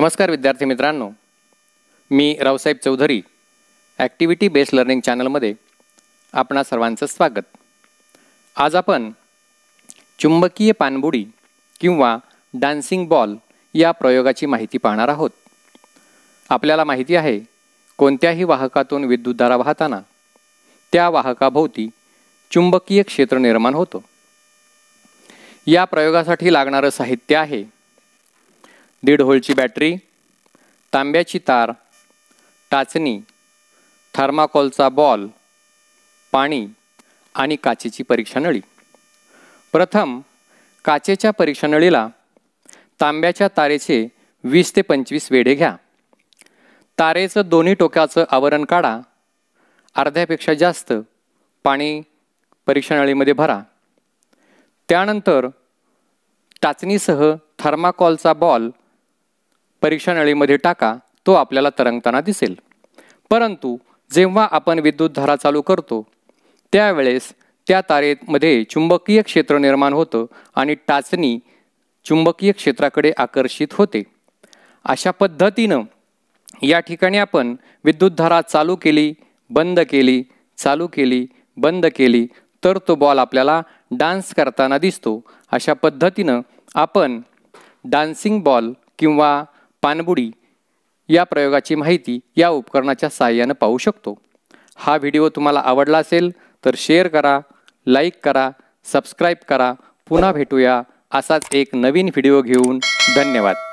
नमस्कार विद्यार्थी मित्रांनो मी Raosaheb Chaudhari activity based learning चॅनलमध्ये आपणा सर्वांचं स्वागत आज आपण चुंबकीय पाणबुडी किंवा डान्सिंग बॉल या प्रयोगाची माहिती पाहणार आहोत आपल्याला माहिती आहे कोणत्याही वाहकातून विद्युतधारा वाहताना त्या वाहकाभोवती चुंबकीय क्षेत्र निर्माण होतो या प्रयोगासाठी लागणारं साहित्य आहे दीड होलची बॅटरी तांब्याची तार टाचणी थर्माकोलचा बॉल पाणी आणि काचेची परीक्षा नळी प्रथम काचेच्या परीक्षा नळीला तांब्याच्या तारेचे वीस ते पंचवीस वेढे घ्या तारेचं दोन्ही टोक्याचं आवरण काढा अर्ध्यापेक्षा जास्त पाणी परीक्षा नळीमध्ये भरा त्यानंतर टाचणीसह थर्माकॉलचा बॉल परीक्षा नळीमध्ये टाका तो आपल्याला तरंगताना दिसेल परंतु जेव्हा आपण विद्युत धारा चालू करतो त्यावेळेस त्या तारेमध्ये चुंबकीय क्षेत्र निर्माण होतं आणि टाचणी चुंबकीय क्षेत्राकडे आकर्षित होते अशा पद्धतीनं या ठिकाणी आपण विद्युत धारा चालू केली बंद केली चालू केली बंद केली तर तो बॉल आपल्याला डान्स करताना दिसतो अशा पद्धतीनं आपण डान्सिंग बॉल किंवा पाणबुडी या प्रयोगाची माहिती या उपकरणाच्या सहाय्यानं पाहू शकतो हा व्हिडिओ तुम्हाला आवडला असेल तर शेअर करा लाईक करा सबस्क्राईब करा पुन्हा भेटूया असाच एक नवीन व्हिडिओ घेऊन धन्यवाद